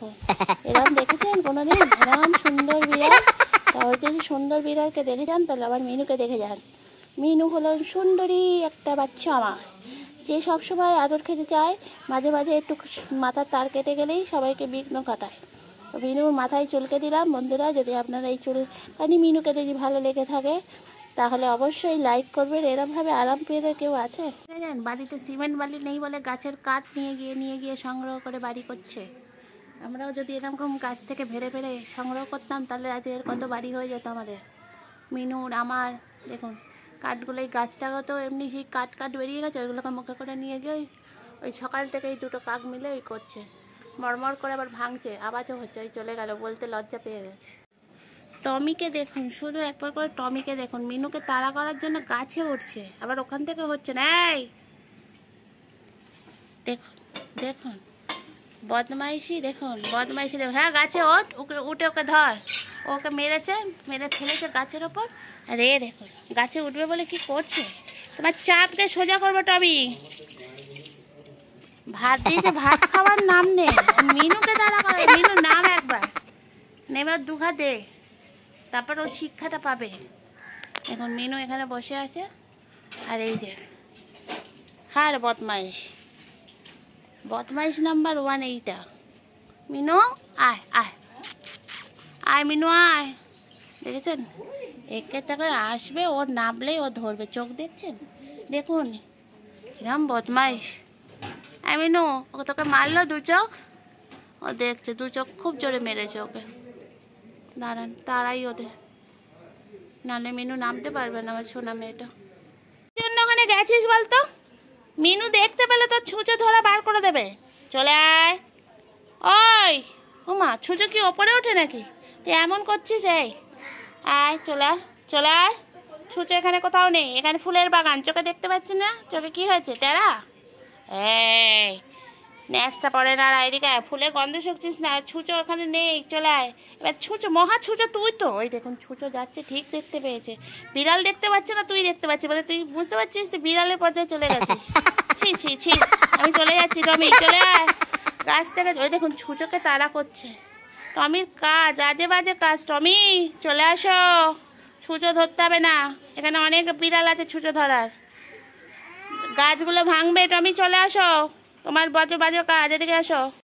হ্যাঁ। এরকম দেখেছেন কোনোদিন এরকম সুন্দর বিড়াল তা যদি সুন্দর বিড়ালকে দেখে যান তাহলে আবার মিনুকে দেখে যান মিনু হলো সুন্দরী একটা বাচ্চা আমার যে সবসময় আদর খেতে চায় মাঝে মাঝে একটু মাথার তার কেটে গেলেই সবাইকে বিঘ্ন কাটায় মিনুর মাথায় চুলকে দিলাম বন্ধুরা যদি আপনারা এই চুল মানে মিনুকে যদি ভালো লেগে থাকে তাহলে অবশ্যই লাইক করবেন এরমভাবে আরাম পেয়ে কেউ আছে বাড়িতে সিমেন্ট বালি নেই বলে গাছের কাঠ নিয়ে গিয়ে নিয়ে গিয়ে সংগ্রহ করে বাড়ি করছে আমরাও যদি এরকম গাছ থেকে ভেড়ে ভেড়ে সংগ্রহ করতাম তাহলে আজ এর কত বাড়ি হয়ে যেত আমাদের মিনুর আমার দেখুন কাঠগুলো এই গাছটাকে তো এমনি সেই কাঠ কাঠ বেরিয়ে গেছে ওইগুলোকে মুখে করে নিয়ে গিয়ে ওই সকাল থেকে এই দুটো কাক মিলে ওই করছে মরমর করে আবার ভাঙছে আবাজও হচ্ছে ওই চলে গেল বলতে লজ্জা পেয়ে গেছে টমিকে দেখুন শুধু একবার করে টমিকে দেখুন মিনুকে তাড়া করার জন্য গাছে উঠছে আবার ওখান থেকে হচ্ছে না দেখুন দেখুন বদমাইশি দেখুন বদমাইশি দেখুন হ্যাঁ গাছে ওঠ ওকে উঠে ওকে ধর ওকে মেরেছে মেরে ফেলেছে গাছের ওপর আর এ দেখুন গাছে উঠবে বলে কি করছে তোমার চাপকে সোজা করবো টবি ভাত দিয়েছে ভাত খাওয়ার নাম নেই মিনুকে দাঁড়া করে মিনু নাম একবার নেবার দুঘা দে তারপর ও শিক্ষাটা পাবে এখন মিনু এখানে বসে আছে আর এই যে হ্যাঁ বদমাইশ বদমাইশ নাম্বার ওয়ান এইটা মিনু আয় আয় আয় মিনু আয় দেখেছেন একে তাকে আসবে ওর নামলেই ও ধরবে চোখ দেখছেন দেখুন এরম বদমাইশ আয় মিনু ওকে তোকে মারলো দু চোখ ও দেখছে দু চোখ খুব জোরে মেরেছে ওকে দাঁড়ান তারাই ওদের নাহলে মিনু নামতে পারবে না আমার সোনা মেয়েটা জন্য ওখানে গেছিস বলতো মিনু দেখতে পেলে তোর ছুঁচো ধরা বার করে দেবে চলে আয় ওই ওমা ছুঁচো কি ওপরে ওঠে নাকি তুই এমন করছিস এই আয় চলে চলে আয় ছুঁচো এখানে কোথাও নেই এখানে ফুলের বাগান চোখে দেখতে পাচ্ছি না চোখে কি হয়েছে টেরা এই ন্যাসটা পড়ে না আর এদিকে ফুলে গন্ধ শুকছিস না ছুঁচো ওখানে নেই চলে আয় এবার ছুঁচো মহা ছুঁচো তুই তো ওই দেখুন ছুঁচো যাচ্ছে ঠিক দেখতে পেয়েছে বিড়াল দেখতে পাচ্ছে না তুই দেখতে পাচ্ছিস মানে তুই বুঝতে পারছিস তুই বিড়ালের পর্যায়ে চলে গেছিস ছি ছি ছি আমি চলে যাচ্ছি টমি চলে আয় গাছ থেকে ওই দেখুন ছুঁচোকে তাড়া করছে টমির কাজ আজে বাজে কাজ টমি চলে আসো ছুঁচো ধরতে হবে না এখানে অনেক বিড়াল আছে ছুঁচো ধরার গাছগুলো ভাঙবে টমি চলে আসো তোমার বাজো বাজো কাজ এদিকে আসো